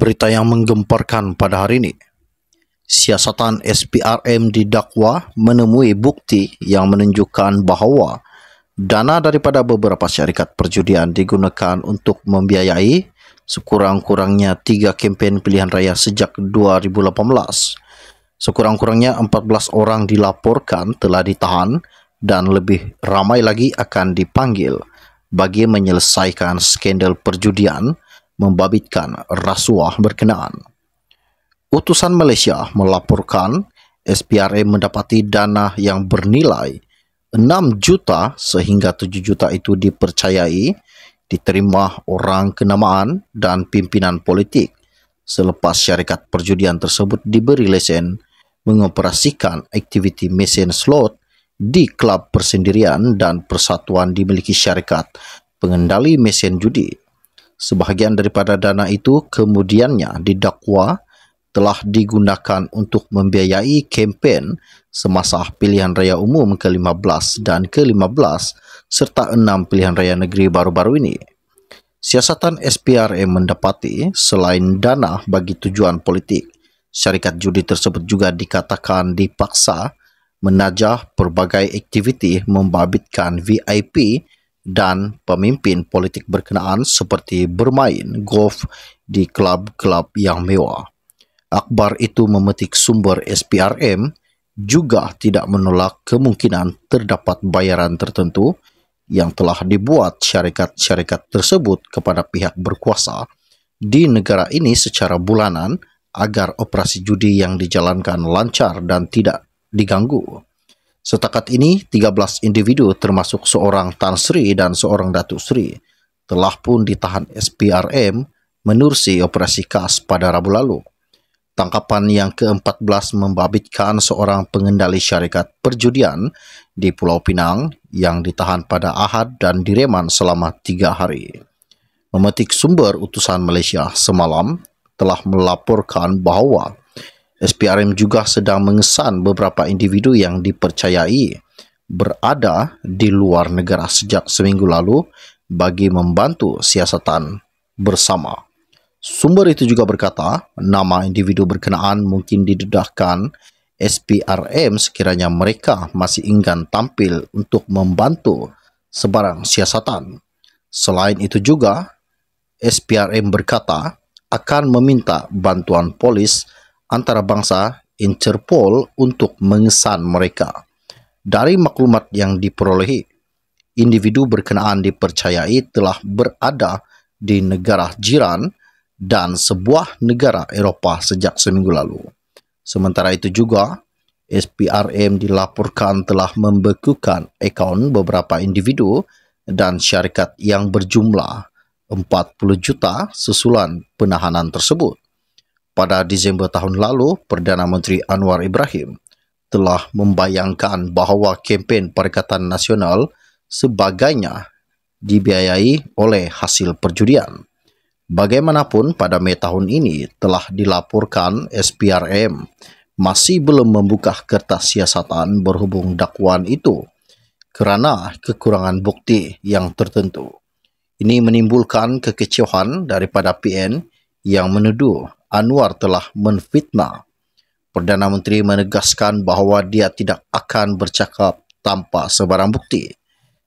Berita yang menggemparkan pada hari ini. Siasatan SPRM didakwa menemui bukti yang menunjukkan bahwa dana daripada beberapa syarikat perjudian digunakan untuk membiayai sekurang-kurangnya tiga kempen pilihan raya sejak 2018. Sekurang-kurangnya 14 orang dilaporkan telah ditahan dan lebih ramai lagi akan dipanggil bagi menyelesaikan skandal perjudian membabitkan rasuah berkenaan. Utusan Malaysia melaporkan SPRM mendapati dana yang bernilai 6 juta sehingga 7 juta itu dipercayai diterima orang kenamaan dan pimpinan politik selepas syarikat perjudian tersebut diberi lesen mengoperasikan aktiviti mesin slot di klub persendirian dan persatuan dimiliki syarikat pengendali mesin judi. Sebahagian daripada dana itu kemudiannya didakwa telah digunakan untuk membiayai kempen semasa pilihan raya umum ke-15 dan ke-15 serta enam pilihan raya negeri baru-baru ini. Siasatan SPRM mendapati selain dana bagi tujuan politik, syarikat judi tersebut juga dikatakan dipaksa menajah berbagai aktiviti membabitkan VIP dan pemimpin politik berkenaan seperti bermain golf di klub-klub yang mewah. Akbar itu memetik sumber SPRM juga tidak menolak kemungkinan terdapat bayaran tertentu yang telah dibuat syarikat-syarikat tersebut kepada pihak berkuasa di negara ini secara bulanan agar operasi judi yang dijalankan lancar dan tidak diganggu. Setakat ini, 13 individu termasuk seorang Tan Sri dan seorang Datuk Sri telah pun ditahan SPRM menursi operasi KAS pada Rabu lalu. Tangkapan yang ke-14 membabitkan seorang pengendali syarikat perjudian di Pulau Pinang yang ditahan pada Ahad dan direman selama tiga hari. Memetik sumber utusan Malaysia semalam telah melaporkan bahwa SPRM juga sedang mengesan beberapa individu yang dipercayai berada di luar negara sejak seminggu lalu bagi membantu siasatan bersama. Sumber itu juga berkata, nama individu berkenaan mungkin didedahkan SPRM sekiranya mereka masih enggan tampil untuk membantu sebarang siasatan. Selain itu juga, SPRM berkata akan meminta bantuan polis antara bangsa Interpol untuk mengesan mereka. Dari maklumat yang diperolehi, individu berkenaan dipercayai telah berada di negara jiran dan sebuah negara Eropah sejak seminggu lalu. Sementara itu juga, SPRM dilaporkan telah membekukan akaun beberapa individu dan syarikat yang berjumlah 40 juta susulan penahanan tersebut. Pada Desember tahun lalu, Perdana Menteri Anwar Ibrahim telah membayangkan bahawa kempen Perikatan Nasional sebagainya dibiayai oleh hasil perjudian. Bagaimanapun pada Mei tahun ini telah dilaporkan SPRM masih belum membuka kertas siasatan berhubung dakwaan itu kerana kekurangan bukti yang tertentu. Ini menimbulkan kekecewaan daripada PN yang menuduh Anwar telah menfitnah. Perdana Menteri menegaskan bahawa dia tidak akan bercakap tanpa sebarang bukti.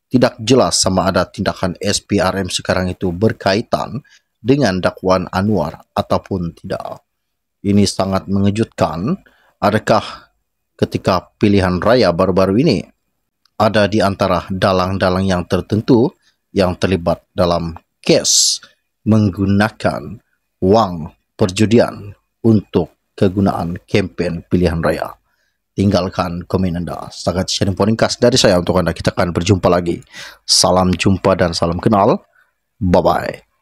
Tidak jelas sama ada tindakan SPRM sekarang itu berkaitan dengan dakwaan Anwar ataupun tidak. Ini sangat mengejutkan. Adakah ketika pilihan raya baru-baru ini ada di antara dalang-dalang yang tertentu yang terlibat dalam kes menggunakan wang perjudian untuk kegunaan kempen pilihan raya. Tinggalkan komen Anda. Sangat sharing podcast dari saya untuk Anda. Kita akan berjumpa lagi. Salam jumpa dan salam kenal. Bye-bye.